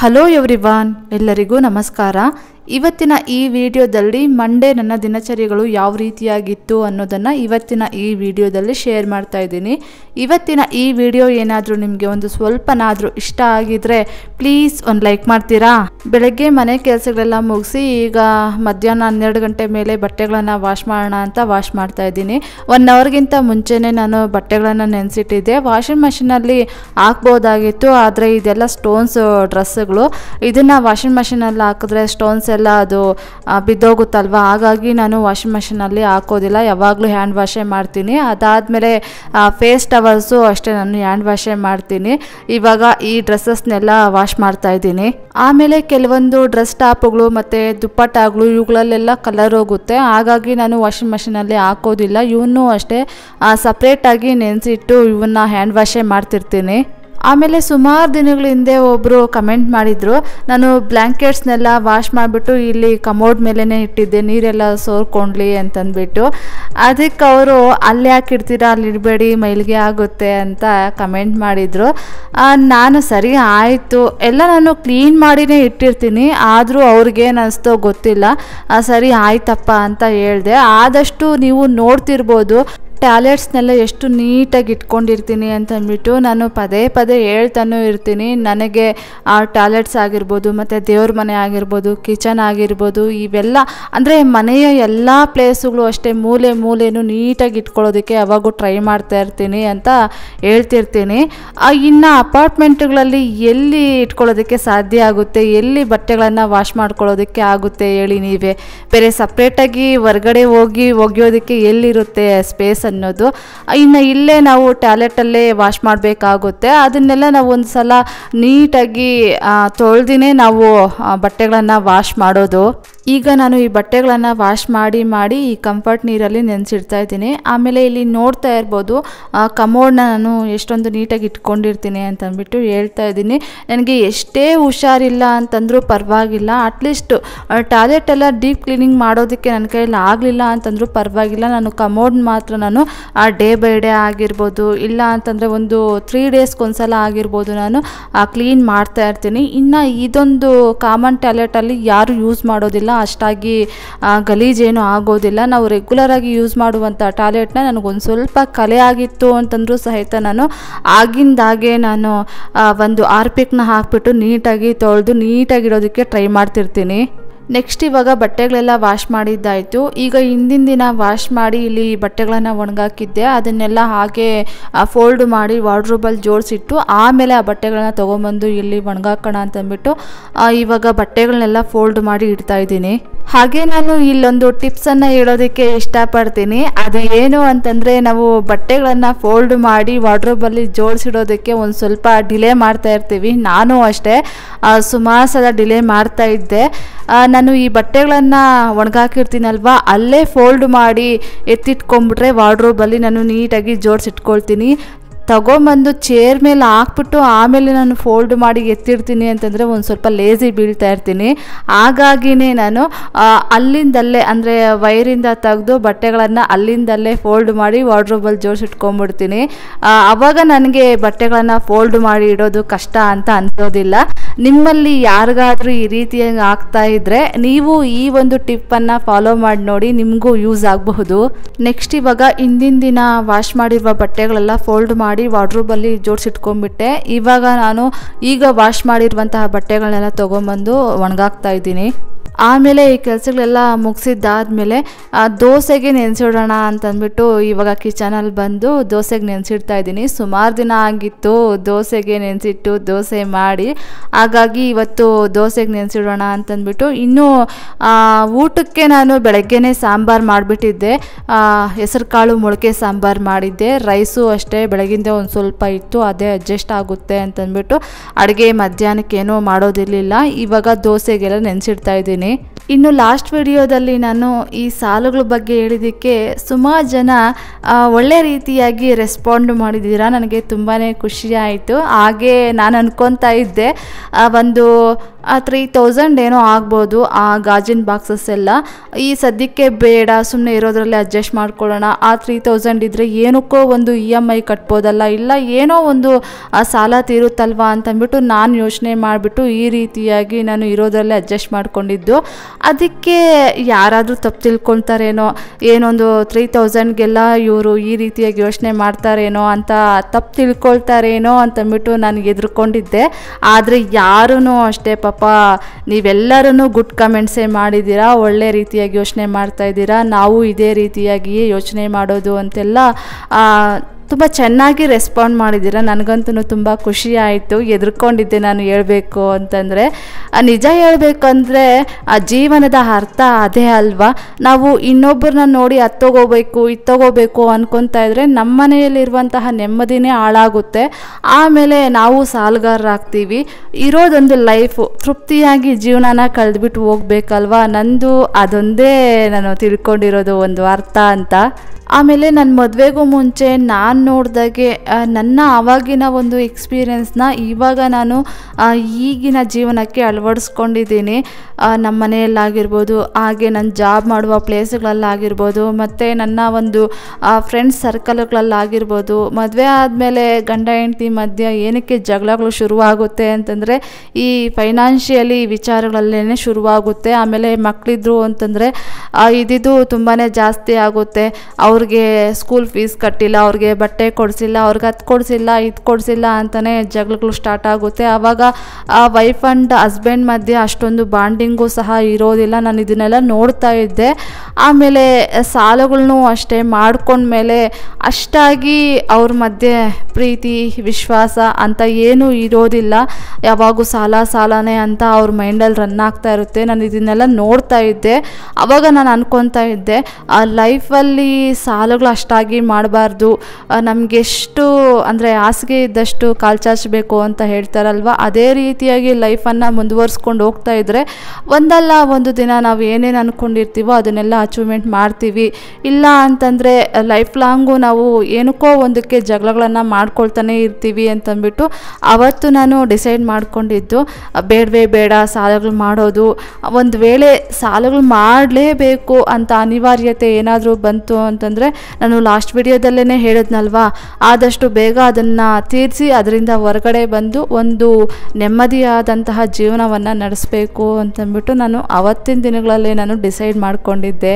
hello everyone ಎಲ್ಲರಿಗೂ ನಮಸ್ಕಾರ ಇವತ್ತಿನ ಈ ವಿಡಿಯೋದಲ್ಲಿ ಮಂಡೇ ನನ್ನ ದಿನಚರಿಗಳು ಯಾವ ರೀತಿಯಾಗಿತ್ತು ಅನ್ನೋದನ್ನು ಇವತ್ತಿನ ಈ ವಿಡಿಯೋದಲ್ಲಿ ಶೇರ್ ಮಾಡ್ತಾ ಇದ್ದೀನಿ ಇವತ್ತಿನ ಈ ವಿಡಿಯೋ ಏನಾದರೂ ನಿಮಗೆ ಒಂದು ಸ್ವಲ್ಪನಾದರೂ ಇಷ್ಟ ಆಗಿದ್ರೆ ಪ್ಲೀಸ್ ಒಂದು ಲೈಕ್ ಮಾಡ್ತೀರಾ ಬೆಳಗ್ಗೆ ಮನೆ ಕೆಲಸಗಳೆಲ್ಲ ಮುಗಿಸಿ ಈಗ ಮಧ್ಯಾಹ್ನ ಹನ್ನೆರಡು ಗಂಟೆ ಮೇಲೆ ಬಟ್ಟೆಗಳನ್ನು ವಾಶ್ ಮಾಡೋಣ ಅಂತ ವಾಶ್ ಮಾಡ್ತಾ ಇದ್ದೀನಿ ಒನ್ ಅವರ್ಗಿಂತ ಮುಂಚೆನೇ ನಾನು ಬಟ್ಟೆಗಳನ್ನು ನೆನೆಸಿಟ್ಟಿದ್ದೆ ವಾಷಿಂಗ್ ಮಷಿನಲ್ಲಿ ಹಾಕ್ಬೋದಾಗಿತ್ತು ಆದರೆ ಇದೆಲ್ಲ ಸ್ಟೋನ್ಸ್ ಡ್ರೆಸ್ಗಳು ಇದನ್ನು ವಾಷಿಂಗ್ ಮಷಿನಲ್ಲಿ ಹಾಕಿದ್ರೆ ಸ್ಟೋನ್ಸ್ ಎಲ್ಲ ಅದು ಬಿದ್ದೋಗುತ್ತಲ್ವ ಹಾಗಾಗಿ ನಾನು ವಾಷಿಂಗ್ ಮಷಿನಲ್ಲಿ ಹಾಕೋದಿಲ್ಲ ಯಾವಾಗಲೂ ಹ್ಯಾಂಡ್ ವಾಷೇ ಮಾಡ್ತೀನಿ ಅದಾದಮೇಲೆ ಫೇಸ್ ಟವಲ್ಸು ಅಷ್ಟೇ ನಾನು ಹ್ಯಾಂಡ್ ವಾಷೇ ಮಾಡ್ತೀನಿ ಇವಾಗ ಈ ಡ್ರೆಸ್ಸಸ್ನೆಲ್ಲ ವಾಶ್ ಮಾಡ್ತಾ ಇದ್ದೀನಿ ಆಮೇಲೆ ಕೆಲವೊಂದು ಡ್ರೆಸ್ ಟಾಪ್ಗಳು ಮತ್ತು ದುಪ್ಪಟ್ಟಾಗಳು ಇವುಗಳಲ್ಲೆಲ್ಲ ಕಲರ್ ಹೋಗುತ್ತೆ ಹಾಗಾಗಿ ನಾನು ವಾಷಿಂಗ್ ಮಷಿನಲ್ಲಿ ಹಾಕೋದಿಲ್ಲ ಇವನ್ನೂ ಅಷ್ಟೇ ಸಪ್ರೇಟಾಗಿ ನೆನೆಸಿಟ್ಟು ಇವನ್ನ ಹ್ಯಾಂಡ್ ವಾಷೇ ಮಾಡ್ತಿರ್ತೀನಿ ಆಮೇಲೆ ಸುಮಾರು ದಿನಗಳ ಹಿಂದೆ ಒಬ್ಬರು ಕಮೆಂಟ್ ಮಾಡಿದರು ನಾನು ಬ್ಲ್ಯಾಂಕೆಟ್ಸ್ನೆಲ್ಲ ವಾಶ್ ಮಾಡಿಬಿಟ್ಟು ಇಲ್ಲಿ ಕಮೋಡ್ ಮೇಲೇ ಇಟ್ಟಿದ್ದೆ ನೀರೆಲ್ಲ ಸೋರ್ಕೊಂಡ್ಲಿ ಅಂತಂದ್ಬಿಟ್ಟು ಅದಕ್ಕೆ ಅವರು ಅಲ್ಲಿ ಹಾಕಿಡ್ತೀರಾ ಅಲ್ಲಿ ಇಡಬೇಡಿ ಮೈಲಿಗೆ ಆಗುತ್ತೆ ಅಂತ ಕಮೆಂಟ್ ಮಾಡಿದರು ನಾನು ಸರಿ ಆಯಿತು ಎಲ್ಲ ನಾನು ಕ್ಲೀನ್ ಮಾಡಿನೇ ಇಟ್ಟಿರ್ತೀನಿ ಆದರೂ ಅವ್ರಿಗೇನು ಅನಿಸ್ತೋ ಗೊತ್ತಿಲ್ಲ ಸರಿ ಆಯ್ತಪ್ಪ ಅಂತ ಹೇಳಿದೆ ಆದಷ್ಟು ನೀವು ನೋಡ್ತಿರ್ಬೋದು ಟ್ಯಾಲೆಟ್ಸ್ನೆಲ್ಲ ಎಷ್ಟು ನೀಟಾಗಿ ಇಟ್ಕೊಂಡಿರ್ತೀನಿ ಅಂತಂದ್ಬಿಟ್ಟು ನಾನು ಪದೇ ಪದೇ ಹೇಳ್ತಾನೂ ಇರ್ತೀನಿ ನನಗೆ ಆ ಟ್ಯಾಲೆಟ್ಸ್ ಆಗಿರ್ಬೋದು ಮತ್ತು ದೇವ್ರ ಮನೆ ಆಗಿರ್ಬೋದು ಕಿಚನ್ ಆಗಿರ್ಬೋದು ಇವೆಲ್ಲ ಅಂದರೆ ಮನೆಯ ಎಲ್ಲ ಪ್ಲೇಸುಗಳು ಅಷ್ಟೇ ಮೂಲೆ ಮೂಲೆಯೂ ನೀಟಾಗಿ ಇಟ್ಕೊಳ್ಳೋದಕ್ಕೆ ಯಾವಾಗೂ ಟ್ರೈ ಮಾಡ್ತಾ ಇರ್ತೀನಿ ಅಂತ ಹೇಳ್ತಿರ್ತೀನಿ ಇನ್ನು ಅಪಾರ್ಟ್ಮೆಂಟ್ಗಳಲ್ಲಿ ಎಲ್ಲಿ ಇಟ್ಕೊಳ್ಳೋದಕ್ಕೆ ಸಾಧ್ಯ ಆಗುತ್ತೆ ಎಲ್ಲಿ ಬಟ್ಟೆಗಳನ್ನು ವಾಶ್ ಮಾಡ್ಕೊಳ್ಳೋದಕ್ಕೆ ಆಗುತ್ತೆ ಹೇಳಿ ನೀವೇ ಬೇರೆ ಸಪ್ರೇಟಾಗಿ ಹೊರಗಡೆ ಹೋಗಿ ಒಗೆಯೋದಕ್ಕೆ ಎಲ್ಲಿರುತ್ತೆ ಸ್ಪೇಸ್ ಅನ್ನೋದು ಇನ್ನು ಇಲ್ಲೇ ನಾವು ಟ್ಯಾಲೆಟಲ್ಲೇ ವಾಶ್ ಮಾಡಬೇಕಾಗುತ್ತೆ ಅದನ್ನೆಲ್ಲ ನಾವು ಒಂದು ಸಲ ನೀಟಾಗಿ ತೊಳೆದಿನೇ ನಾವು ಬಟ್ಟೆಗಳನ್ನು ವಾಶ್ ಮಾಡೋದು ಈಗ ನಾನು ಈ ಬಟ್ಟೆಗಳನ್ನು ವಾಶ್ ಮಾಡಿ ಮಾಡಿ ಈ ಕಂಫರ್ಟ್ ನೀರಲ್ಲಿ ನೆನೆಸಿಡ್ತಾ ಇದ್ದೀನಿ ಆಮೇಲೆ ಇಲ್ಲಿ ನೋಡ್ತಾ ಇರ್ಬೋದು ಕಮೋಡ್ನ ನಾನು ಎಷ್ಟೊಂದು ನೀಟಾಗಿ ಇಟ್ಕೊಂಡಿರ್ತೀನಿ ಅಂತಂದ್ಬಿಟ್ಟು ಹೇಳ್ತಾ ಇದ್ದೀನಿ ನನಗೆ ಎಷ್ಟೇ ಹುಷಾರಿಲ್ಲ ಅಂತಂದರೂ ಪರವಾಗಿಲ್ಲ ಅಟ್ಲೀಸ್ಟ್ ಟಾಯ್ಲೆಟ್ ಎಲ್ಲ ಡೀಪ್ ಕ್ಲೀನಿಂಗ್ ಮಾಡೋದಕ್ಕೆ ನನ್ನ ಕೈಯಲ್ಲಿ ಆಗಲಿಲ್ಲ ಅಂತಂದರೂ ಪರವಾಗಿಲ್ಲ ನಾನು ಕಮೋಡ್ ಮಾತ್ರ ನಾನು ನಾನು ಆ ಡೇ ಬೈ ಡೇ ಆಗಿರ್ಬೋದು ಇಲ್ಲ ಅಂತಂದರೆ ಒಂದು ತ್ರೀ ಡೇಸ್ಗೊಂದ್ಸಲ ಆಗಿರ್ಬೋದು ನಾನು ಕ್ಲೀನ್ ಮಾಡ್ತಾ ಇರ್ತೀನಿ ಇನ್ನು ಇದೊಂದು ಕಾಮನ್ ಟ್ಯಾಲೆಟಲ್ಲಿ ಯಾರು ಯೂಸ್ ಮಾಡೋದಿಲ್ಲ ಅಷ್ಟಾಗಿ ಗಲೀಜೇನು ಆಗೋದಿಲ್ಲ ನಾವು ರೆಗ್ಯುಲರಾಗಿ ಯೂಸ್ ಮಾಡುವಂಥ ಟ್ಯಾಲೆಟ್ನ ನನಗೊಂದು ಸ್ವಲ್ಪ ಕಲೆ ಆಗಿತ್ತು ಅಂತಂದರೂ ಸಹಿತ ನಾನು ಆಗಿಂದಾಗೆ ನಾನು ಒಂದು ಆರ್ಪಿಕ್ನ ಹಾಕಿಬಿಟ್ಟು ನೀಟಾಗಿ ತೊಳೆದು ನೀಟಾಗಿಡೋದಕ್ಕೆ ಟ್ರೈ ಮಾಡ್ತಿರ್ತೀನಿ ನೆಕ್ಸ್ಟ್ ಇವಾಗ ಬಟ್ಟೆಗಳೆಲ್ಲ ವಾಶ್ ಮಾಡಿದ್ದಾಯಿತು ಈಗ ಹಿಂದಿನ ದಿನ ವಾಶ್ ಮಾಡಿ ಇಲ್ಲಿ ಬಟ್ಟೆಗಳನ್ನು ಒಣಗಾಕಿದ್ದೆ ಅದನ್ನೆಲ್ಲ ಹಾಗೆ ಫೋಲ್ಡ್ ಮಾಡಿ ವಾರ್ಡ್ರೋಬಲ್ಲಿ ಜೋಡಿಸಿಟ್ಟು ಆಮೇಲೆ ಆ ಬಟ್ಟೆಗಳನ್ನ ತೊಗೊಂಬಂದು ಇಲ್ಲಿ ಒಣಗಾಕೋಣ ಅಂತಂದ್ಬಿಟ್ಟು ಇವಾಗ ಬಟ್ಟೆಗಳನ್ನೆಲ್ಲ ಫೋಲ್ಡ್ ಮಾಡಿ ಇಡ್ತಾ ಇದ್ದೀನಿ ಹಾಗೆ ನಾನು ಇಲ್ಲೊಂದು ಟಿಪ್ಸನ್ನು ಹೇಳೋದಕ್ಕೆ ಇಷ್ಟಪಡ್ತೀನಿ ಅದು ಏನು ಅಂತಂದರೆ ನಾವು ಬಟ್ಟೆಗಳನ್ನು ಫೋಲ್ಡ್ ಮಾಡಿ ವಾಡ್ರೋಬಲ್ಲಿ ಜೋಡಿಸಿಡೋದಕ್ಕೆ ಒಂದು ಸ್ವಲ್ಪ ಡಿಲೇ ಮಾಡ್ತಾ ಇರ್ತೀವಿ ನಾನು ಅಷ್ಟೇ ಸುಮಾರು ಸಲ ಡಿಲೇ ಮಾಡ್ತಾ ಇದ್ದೆ ನಾನು ಈ ಬಟ್ಟೆಗಳನ್ನು ಒಣಗಾಕಿರ್ತೀನಲ್ವ ಅಲ್ಲೇ ಫೋಲ್ಡ್ ಮಾಡಿ ಎತ್ತಿಟ್ಕೊಂಡ್ಬಿಟ್ರೆ ವಾರ್ಡ್ರೋಬಲ್ಲಿ ನಾನು ನೀಟಾಗಿ ಜೋಡಿಸಿಟ್ಕೊಳ್ತೀನಿ ತಗೊಂಬಂದು ಚೇರ್ ಮೇಲೆ ಹಾಕ್ಬಿಟ್ಟು ಆಮೇಲೆ ನಾನು ಫೋಲ್ಡ್ ಮಾಡಿ ಎತ್ತಿರ್ತೀನಿ ಅಂತಂದರೆ ಒಂದು ಸ್ವಲ್ಪ ಲೇಸಿ ಬೀಳ್ತಾ ಇರ್ತೀನಿ ಹಾಗಾಗಿನೇ ನಾನು ಅಲ್ಲಿಂದಲ್ಲೇ ಅಂದರೆ ವೈರಿಂದ ತೆಗೆದು ಬಟ್ಟೆಗಳನ್ನು ಅಲ್ಲಿಂದಲ್ಲೇ ಫೋಲ್ಡ್ ಮಾಡಿ ವಾರ್ಡ್ರೋಬಲ್ಲಿ ಜೋಡಿಸಿಟ್ಕೊಂಬಿಡ್ತೀನಿ ಆವಾಗ ನನಗೆ ಬಟ್ಟೆಗಳನ್ನು ಫೋಲ್ಡ್ ಮಾಡಿ ಇಡೋದು ಕಷ್ಟ ಅಂತ ಅನ್ಸೋದಿಲ್ಲ ನಿಮ್ಮಲ್ಲಿ ಯಾರಿಗಾದರೂ ಈ ರೀತಿಯಾಗಿ ಆಗ್ತಾ ಇದ್ದರೆ ನೀವು ಈ ಒಂದು ಟಿಪ್ಪನ್ನು ಫಾಲೋ ಮಾಡಿ ನೋಡಿ ನಿಮಗೂ ಯೂಸ್ ಆಗಬಹುದು ನೆಕ್ಸ್ಟ್ ಇವಾಗ ಹಿಂದಿನ ದಿನ ವಾಶ್ ಮಾಡಿರುವ ಬಟ್ಟೆಗಳೆಲ್ಲ ಫೋಲ್ಡ್ ಮಾಡಿ ಮಾಡಿ ವಾಡ್ರೂಬಲ್ಲಿ ಜೋಡಿಸಿಟ್ಕೊಂಡ್ಬಿಟ್ಟೆ ಇವಾಗ ನಾನು ಈಗ ವಾಶ್ ಮಾಡಿರುವಂತಹ ಬಟ್ಟೆಗಳನ್ನೆಲ್ಲ ತೊಗೊಂಬಂದು ಒಣಗಾಕ್ತಾ ಇದ್ದೀನಿ ಆಮೇಲೆ ಈ ಕೆಲಸಗಳೆಲ್ಲ ಮುಗಿಸಿದ್ದಾದಮೇಲೆ ದೋಸೆಗೆ ನೆನೆಸಿಡೋಣ ಅಂತಂದ್ಬಿಟ್ಟು ಇವಾಗ ಕಿಚನಲ್ಲಿ ಬಂದು ದೋಸೆಗೆ ನೆನೆಸಿಡ್ತಾ ಇದ್ದೀನಿ ಸುಮಾರು ದಿನ ಆಗಿತ್ತು ದೋಸೆಗೆ ನೆನೆಸಿಟ್ಟು ದೋಸೆ ಮಾಡಿ ಹಾಗಾಗಿ ಇವತ್ತು ದೋಸೆಗೆ ನೆನೆಸಿಡೋಣ ಅಂತಂದ್ಬಿಟ್ಟು ಇನ್ನೂ ಊಟಕ್ಕೆ ನಾನು ಬೆಳಗ್ಗೆನೇ ಸಾಂಬಾರು ಮಾಡಿಬಿಟ್ಟಿದ್ದೆ ಹೆಸರುಕಾಳು ಕಾಳು ಮೊಳಕೆ ಸಾಂಬಾರು ಮಾಡಿದ್ದೆ ರೈಸು ಅಷ್ಟೇ ಬೆಳಗಿಂದ ಒಂದು ಸ್ವಲ್ಪ ಇತ್ತು ಅದೇ ಅಡ್ಜಸ್ಟ್ ಆಗುತ್ತೆ ಅಂತಂದ್ಬಿಟ್ಟು ಅಡುಗೆ ಮಧ್ಯಾಹ್ನಕ್ಕೇನೂ ಮಾಡೋದಿರಲಿಲ್ಲ ಇವಾಗ ದೋಸೆಗೆಲ್ಲ ನೆನೆಸಿಡ್ತಾ ಇದ್ದೀನಿ है ಇನ್ನು ಲಾಸ್ಟ್ ವಿಡಿಯೋದಲ್ಲಿ ನಾನು ಈ ಸಾಲುಗಳ ಬಗ್ಗೆ ಹೇಳಿದ್ದಕ್ಕೆ ಸುಮಾರು ಜನ ಒಳ್ಳೆ ರೀತಿಯಾಗಿ ರೆಸ್ಪಾಂಡ್ ಮಾಡಿದ್ದೀರಾ ನನಗೆ ತುಂಬಾ ಖುಷಿ ಆಯಿತು ಹಾಗೆ ನಾನು ಅನ್ಕೊತಾ ಇದ್ದೆ ಒಂದು ತ್ರೀ ತೌಸಂಡ್ ಏನೋ ಆಗ್ಬೋದು ಆ ಗಾಜಿನ ಬಾಕ್ಸಸ್ ಎಲ್ಲ ಈ ಸದ್ಯಕ್ಕೆ ಬೇಡ ಸುಮ್ಮನೆ ಇರೋದ್ರಲ್ಲಿ ಅಡ್ಜಸ್ಟ್ ಮಾಡ್ಕೊಳ್ಳೋಣ ಆ ತ್ರೀ ತೌಸಂಡ್ ಇದ್ದರೆ ಏನಕ್ಕೋ ಒಂದು ಇ ಎಮ್ ಐ ಕಟ್ಬೋದಲ್ಲ ಇಲ್ಲ ಏನೋ ಒಂದು ಸಾಲ ತೀರುತ್ತಲ್ವಾ ಅಂತಂದ್ಬಿಟ್ಟು ನಾನು ಯೋಚನೆ ಮಾಡಿಬಿಟ್ಟು ಈ ರೀತಿಯಾಗಿ ನಾನು ಇರೋದ್ರಲ್ಲೇ ಅಡ್ಜಸ್ಟ್ ಮಾಡಿಕೊಂಡಿದ್ದು ಅದಕ್ಕೆ ಯಾರಾದರೂ ತಪ್ಪು ತಿಳ್ಕೊಳ್ತಾರೇನೋ ಏನೊಂದು ತ್ರೀ ತೌಸಂಡ್ಗೆಲ್ಲ ಇವರು ಈ ರೀತಿಯಾಗಿ ಯೋಚನೆ ಮಾಡ್ತಾರೇನೋ ಅಂತ ತಪ್ಪು ತಿಳ್ಕೊಳ್ತಾರೇನೋ ಅಂತಂದ್ಬಿಟ್ಟು ನಾನು ಎದುರ್ಕೊಂಡಿದ್ದೆ ಆದರೆ ಯಾರೂ ಅಷ್ಟೇ ಪಾಪ ನೀವೆಲ್ಲರೂ ಗುಡ್ ಕಮೆಂಟ್ಸೇ ಮಾಡಿದ್ದೀರಾ ಒಳ್ಳೆ ರೀತಿಯಾಗಿ ಯೋಚನೆ ಮಾಡ್ತಾಯಿದ್ದೀರಾ ನಾವು ಇದೇ ರೀತಿಯಾಗಿಯೇ ಯೋಚನೆ ಮಾಡೋದು ಅಂತೆಲ್ಲ ತುಂಬ ಚೆನ್ನಾಗಿ ರೆಸ್ಪಾಂಡ್ ಮಾಡಿದ್ದೀರ ನನಗಂತೂ ತುಂಬ ಖುಷಿ ಆಯಿತು ನಾನು ಹೇಳಬೇಕು ಅಂತಂದರೆ ನಿಜ ಹೇಳಬೇಕಂದ್ರೆ ಆ ಜೀವನದ ಅರ್ಥ ಅದೇ ಅಲ್ವಾ ನಾವು ಇನ್ನೊಬ್ಬರನ್ನ ನೋಡಿ ಹತ್ತೋಗೋಬೇಕು ಇತ್ತೋಗೋಬೇಕು ಅನ್ಕೊತಾ ಇದ್ರೆ ನಮ್ಮ ಮನೆಯಲ್ಲಿರುವಂತಹ ನೆಮ್ಮದಿನೇ ಹಾಳಾಗುತ್ತೆ ಆಮೇಲೆ ನಾವು ಸಾಲುಗಾರರಾಗ್ತೀವಿ ಇರೋದೊಂದು ಲೈಫು ತೃಪ್ತಿಯಾಗಿ ಜೀವನನ ಕಳೆದ್ಬಿಟ್ಟು ಹೋಗ್ಬೇಕಲ್ವಾ ನಂದು ಅದೊಂದೇ ನಾನು ತಿಳ್ಕೊಂಡಿರೋದು ಒಂದು ಅರ್ಥ ಅಂತ ಆಮೇಲೆ ನನ್ನ ಮದುವೆಗೂ ಮುಂಚೆ ನಾನು ನೋಡಿದಾಗೆ ನನ್ನ ಆವಾಗಿನ ಒಂದು ಎಕ್ಸ್ಪೀರಿಯೆನ್ಸ್ನ ಇವಾಗ ನಾನು ಈಗಿನ ಜೀವನಕ್ಕೆ ಅಳವಡಿಸ್ಕೊಂಡಿದ್ದೀನಿ ನಮ್ಮ ಮನೆಯಲ್ಲಾಗಿರ್ಬೋದು ಹಾಗೆ ನಾನು ಜಾಬ್ ಮಾಡುವ ಪ್ಲೇಸ್ಗಳಲ್ಲಾಗಿರ್ಬೋದು ಮತ್ತು ನನ್ನ ಒಂದು ಫ್ರೆಂಡ್ಸ್ ಸರ್ಕಲ್ಗಳಲ್ಲಾಗಿರ್ಬೋದು ಮದುವೆ ಆದಮೇಲೆ ಗಂಡ ಹೆಂಡತಿ ಮಧ್ಯೆ ಏನಕ್ಕೆ ಜಗಳಗಳು ಶುರುವಾಗುತ್ತೆ ಅಂತಂದರೆ ಈ ಫೈನಾನ್ಷಿಯಲಿ ವಿಚಾರಗಳಲ್ಲೇ ಶುರುವಾಗುತ್ತೆ ಆಮೇಲೆ ಮಕ್ಕಳಿದ್ರು ಅಂತಂದರೆ ಇದಿದು ತುಂಬಾ ಜಾಸ್ತಿ ಆಗುತ್ತೆ ಅವ್ರು ಅವ್ರಿಗೆ ಸ್ಕೂಲ್ ಫೀಸ್ ಕಟ್ಟಿಲ್ಲ ಅವ್ರಿಗೆ ಬಟ್ಟೆ ಕೊಡಿಸಿಲ್ಲ ಅವ್ರಿಗೆ ಅದು ಕೊಡಿಸಿಲ್ಲ ಇದು ಕೊಡಿಸಿಲ್ಲ ಅಂತಲೇ ಜಗಳಗಳು ಸ್ಟಾರ್ಟ್ ಆಗುತ್ತೆ ಆವಾಗ ಆ ವೈಫ್ ಆ್ಯಂಡ್ ಹಸ್ಬೆಂಡ್ ಮಧ್ಯೆ ಅಷ್ಟೊಂದು ಬಾಂಡಿಂಗು ಸಹ ಇರೋದಿಲ್ಲ ನಾನು ಇದನ್ನೆಲ್ಲ ನೋಡ್ತಾ ಇದ್ದೆ ಆಮೇಲೆ ಸಾಲಗಳನ್ನು ಅಷ್ಟೇ ಮಾಡ್ಕೊಂಡ್ಮೇಲೆ ಅಷ್ಟಾಗಿ ಅವ್ರ ಮಧ್ಯೆ ಪ್ರೀತಿ ವಿಶ್ವಾಸ ಅಂತ ಏನೂ ಇರೋದಿಲ್ಲ ಯಾವಾಗೂ ಸಾಲ ಸಾಲನೇ ಅಂತ ಅವ್ರ ಮೈಂಡಲ್ಲಿ ರನ್ ಆಗ್ತಾ ಇರುತ್ತೆ ನಾನು ಇದನ್ನೆಲ್ಲ ನೋಡ್ತಾ ಇದ್ದೆ ಆವಾಗ ನಾನು ಅನ್ಕೊತಾ ಇದ್ದೆ ಆ ಲೈಫಲ್ಲಿ ಸಾಲಗಳು ಅಷ್ಟಾಗಿ ಮಾಡಬಾರ್ದು ನಮಗೆಷ್ಟು ಅಂದರೆ ಹಾಸಿಗೆ ಇದ್ದಷ್ಟು ಕಾಲ್ಚಾಚಬೇಕು ಅಂತ ಹೇಳ್ತಾರಲ್ವ ಅದೇ ರೀತಿಯಾಗಿ ಲೈಫನ್ನು ಮುಂದುವರಿಸ್ಕೊಂಡು ಹೋಗ್ತಾ ಇದ್ದರೆ ಒಂದಲ್ಲ ಒಂದು ದಿನ ನಾವು ಏನೇನು ಅಂದ್ಕೊಂಡಿರ್ತೀವೋ ಅದನ್ನೆಲ್ಲ ಅಚೀವ್ಮೆಂಟ್ ಮಾಡ್ತೀವಿ ಇಲ್ಲ ಅಂತಂದರೆ ಲೈಫ್ ಲಾಂಗು ನಾವು ಏನಕ್ಕೋ ಒಂದಕ್ಕೆ ಜಗಳಗಳನ್ನು ಮಾಡ್ಕೊಳ್ತಾನೆ ಇರ್ತೀವಿ ಅಂತಂದ್ಬಿಟ್ಟು ಅವತ್ತು ನಾನು ಡಿಸೈಡ್ ಮಾಡಿಕೊಂಡಿದ್ದು ಬೇಡವೇ ಬೇಡ ಸಾಲಗಳು ಮಾಡೋದು ಒಂದು ವೇಳೆ ಸಾಲಗಳು ಮಾಡಲೇಬೇಕು ಅಂತ ಅನಿವಾರ್ಯತೆ ಏನಾದರೂ ಬಂತು ಅಂತಂದರೆ ನಾನು ಲಾಸ್ಟ್ ವಿಡಿಯೋದಲ್ಲೇ ಹೇಳಿದ್ನಲ್ವ ಆದಷ್ಟು ಬೇಗ ಅದನ್ನು ತೀರಿಸಿ ಅದರಿಂದ ಹೊರಗಡೆ ಬಂದು ಒಂದು ನೆಮ್ಮದಿಯಾದಂತಹ ಜೀವನವನ್ನು ನಡೆಸಬೇಕು ಅಂತಂದ್ಬಿಟ್ಟು ನಾನು ಅವತ್ತಿನ ದಿನಗಳಲ್ಲಿ ನಾನು ಡಿಸೈಡ್ ಮಾಡಿಕೊಂಡಿದ್ದೆ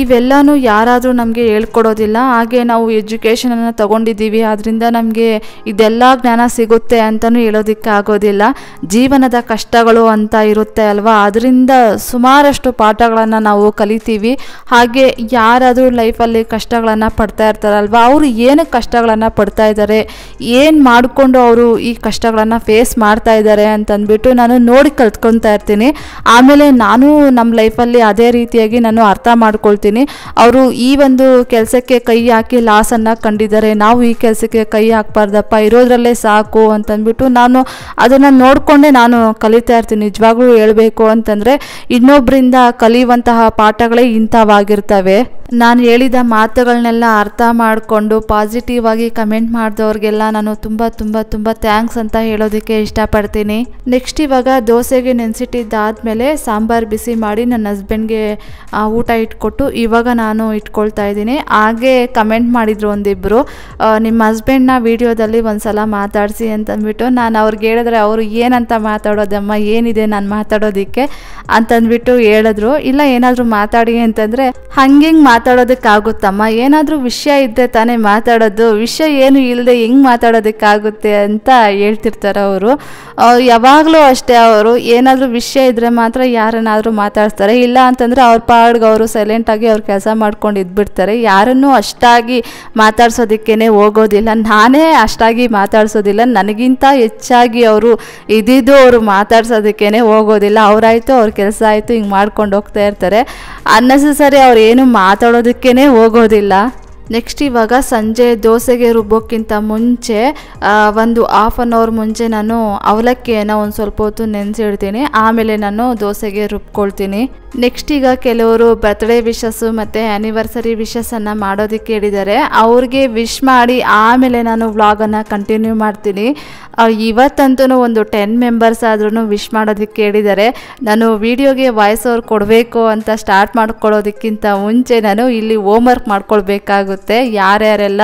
ಇವೆಲ್ಲನೂ ಯಾರಾದರೂ ನಮಗೆ ಹೇಳ್ಕೊಡೋದಿಲ್ಲ ಹಾಗೆ ನಾವು ಎಜುಕೇಷನನ್ನು ತಗೊಂಡಿದ್ದೀವಿ ಅದರಿಂದ ನಮಗೆ ಇದೆಲ್ಲ ಜ್ಞಾನ ಸಿಗುತ್ತೆ ಅಂತಲೂ ಹೇಳೋದಕ್ಕೆ ಆಗೋದಿಲ್ಲ ಜೀವನದ ಕಷ್ಟಗಳು ಅಂತ ಇರುತ್ತೆ ಅಲ್ವಾ ಅದರಿಂದ ಸುಮಾರಷ್ಟು ಪಾಠಗಳನ್ನು ನಾವು ಕಲಿತೀವಿ ಹಾಗೆ ಯಾರಾದರೂ ಲೈಫಲ್ಲಿ ಕಷ್ಟಗಳನ್ನು ಪಡ್ತಾ ಇರ್ತಾರಲ್ವ ಅವರು ಏನು ಕಷ್ಟಗಳನ್ನು ಪಡ್ತಾ ಇದ್ದಾರೆ ಏನು ಮಾಡಿಕೊಂಡು ಅವರು ಈ ಕಷ್ಟಗಳನ್ನು ಫೇಸ್ ಮಾಡ್ತಾ ಇದ್ದಾರೆ ಅಂತಂದ್ಬಿಟ್ಟು ನಾನು ನೋಡಿ ಕಲ್ತ್ಕೊತಾ ಇರ್ತೀನಿ ಆಮೇಲೆ ನಾನು ನಮ್ಮ ಲೈಫಲ್ಲಿ ಅದೇ ರೀತಿಯಾಗಿ ನಾನು ಅರ್ಥ ಮಾಡ್ಕೊಳ್ತೀನಿ ಅಂದ್ಕೊಳ್ತೀನಿ ಅವರು ಈ ಒಂದು ಕೆಲಸಕ್ಕೆ ಕೈ ಹಾಕಿ ಲಾಸನ್ನು ಕಂಡಿದ್ದಾರೆ ನಾವು ಈ ಕೆಲಸಕ್ಕೆ ಕೈ ಹಾಕಬಾರ್ದಪ್ಪ ಇರೋದ್ರಲ್ಲೇ ಸಾಕು ಅಂತಂದ್ಬಿಟ್ಟು ನಾನು ಅದನ್ನು ನೋಡಿಕೊಂಡೇ ನಾನು ಕಲಿತಾ ಇರ್ತೀನಿ ನಿಜವಾಗ್ಲೂ ಹೇಳಬೇಕು ಅಂತಂದರೆ ಇನ್ನೊಬ್ಬರಿಂದ ಕಲಿಯುವಂತಹ ಪಾಠಗಳೇ ಇಂಥವಾಗಿರ್ತವೆ ನಾನು ಹೇಳಿದ ಮಾತುಗಳನ್ನೆಲ್ಲ ಅರ್ಥ ಮಾಡಿಕೊಂಡು ಪಾಸಿಟಿವ್ ಆಗಿ ಕಮೆಂಟ್ ಮಾಡಿದವ್ರಿಗೆಲ್ಲ ನಾನು ತುಂಬ ತುಂಬ ತುಂಬ ಥ್ಯಾಂಕ್ಸ್ ಅಂತ ಹೇಳೋದಕ್ಕೆ ಇಷ್ಟಪಡ್ತೀನಿ ನೆಕ್ಸ್ಟ್ ಇವಾಗ ದೋಸೆಗೆ ನೆನೆಸಿಟ್ಟಿದ್ದಾದಮೇಲೆ ಸಾಂಬಾರು ಬಿಸಿ ಮಾಡಿ ನನ್ನ ಹಸ್ಬೆಂಡ್ಗೆ ಊಟ ಇಟ್ಕೊಟ್ಟು ಇವಾಗ ನಾನು ಇಟ್ಕೊಳ್ತಾ ಇದ್ದೀನಿ ಹಾಗೆ ಕಮೆಂಟ್ ಮಾಡಿದ್ರು ಒಂದಿಬ್ಬರು ನಿಮ್ಮ ಹಸ್ಬೆಂಡ್ನ ವೀಡಿಯೋದಲ್ಲಿ ಒಂದು ಸಲ ಮಾತಾಡಿಸಿ ಅಂತಂದ್ಬಿಟ್ಟು ನಾನು ಅವ್ರಿಗೆ ಹೇಳಿದ್ರೆ ಅವರು ಏನಂತ ಮಾತಾಡೋದಮ್ಮ ಏನಿದೆ ನಾನು ಮಾತಾಡೋದಕ್ಕೆ ಅಂತಂದ್ಬಿಟ್ಟು ಹೇಳಿದ್ರು ಇಲ್ಲ ಏನಾದರೂ ಮಾತಾಡಿ ಅಂತಂದರೆ ಹಂಗೆ ಮಾತು ಮಾತಾಡೋದಕ್ಕಾಗುತ್ತಮ್ಮ ಏನಾದರೂ ವಿಷಯ ಇದ್ದರೆ ತಾನೇ ಮಾತಾಡೋದು ವಿಷಯ ಏನು ಇಲ್ಲದೆ ಹೆಂಗೆ ಮಾತಾಡೋದಕ್ಕಾಗುತ್ತೆ ಅಂತ ಹೇಳ್ತಿರ್ತಾರೆ ಅವರು ಯಾವಾಗಲೂ ಅಷ್ಟೇ ಅವರು ಏನಾದರೂ ವಿಷಯ ಇದ್ದರೆ ಮಾತ್ರ ಯಾರನ್ನಾದರೂ ಮಾತಾಡ್ತಾರೆ ಇಲ್ಲ ಅಂತಂದರೆ ಅವ್ರ ಪಾಡ್ಗೆ ಅವರು ಸೈಲೆಂಟಾಗಿ ಅವ್ರು ಕೆಲಸ ಮಾಡ್ಕೊಂಡು ಇದ್ಬಿಡ್ತಾರೆ ಯಾರನ್ನೂ ಅಷ್ಟಾಗಿ ಮಾತಾಡ್ಸೋದಕ್ಕೇ ಹೋಗೋದಿಲ್ಲ ನಾನೇ ಅಷ್ಟಾಗಿ ಮಾತಾಡ್ಸೋದಿಲ್ಲ ನನಗಿಂತ ಹೆಚ್ಚಾಗಿ ಅವರು ಇದಿದ್ದು ಅವರು ಮಾತಾಡ್ಸೋದಕ್ಕೇ ಹೋಗೋದಿಲ್ಲ ಅವರಾಯಿತು ಅವ್ರ ಕೆಲಸ ಆಯಿತು ಹಿಂಗೆ ಮಾಡ್ಕೊಂಡು ಹೋಗ್ತಾ ಇರ್ತಾರೆ ಅನ್ನೆಸೆಸರಿ ಅವ್ರು ಏನು ಮಾತಾಡೋ ಮಾತಾಡೋದಕ್ಕೇ ಹೋಗೋದಿಲ್ಲ ನೆಕ್ಸ್ಟ್ ಇವಾಗ ಸಂಜೆ ದೋಸೆಗೆ ರುಬ್ಬೋಕ್ಕಿಂತ ಮುಂಚೆ ಒಂದು ಹಾಫ್ ಆನ್ ಅವರ್ ಮುಂಚೆ ನಾನು ಅವಲಕ್ಕಿಯನ್ನು ಒಂದು ಸ್ವಲ್ಪ ಹೊತ್ತು ನೆನೆಸಿಡ್ತೀನಿ ಆಮೇಲೆ ನಾನು ದೋಸೆಗೆ ರುಬ್ಕೊಳ್ತೀನಿ ನೆಕ್ಸ್ಟ್ ಈಗ ಕೆಲವರು ಬರ್ತ್ಡೇ ವಿಶಸ್ಸು ಮತ್ತು ಆ್ಯನಿವರ್ಸರಿ ವಿಶಸ್ಸನ್ನು ಮಾಡೋದಕ್ಕೆ ಹೇಳಿದ್ದಾರೆ ಅವ್ರಿಗೆ ವಿಶ್ ಮಾಡಿ ಆಮೇಲೆ ನಾನು ವ್ಲಾಗನ್ನು ಕಂಟಿನ್ಯೂ ಮಾಡ್ತೀನಿ ಇವತ್ತಂತೂ ಒಂದು ಟೆನ್ ಮೆಂಬರ್ಸ್ ಆದ್ರೂ ವಿಶ್ ಮಾಡೋದಕ್ಕೆ ಹೇಳಿದ್ದಾರೆ ನಾನು ವೀಡಿಯೋಗೆ ವಾಯ್ಸ್ ಅವ್ರು ಕೊಡಬೇಕು ಅಂತ ಸ್ಟಾರ್ಟ್ ಮಾಡ್ಕೊಳ್ಳೋದಕ್ಕಿಂತ ಮುಂಚೆ ನಾನು ಇಲ್ಲಿ ಹೋಮ್ ವರ್ಕ್ ಮಾಡ್ಕೊಳ್ಬೇಕಾಗುತ್ತೆ ಯಾರ್ಯಾರೆಲ್ಲ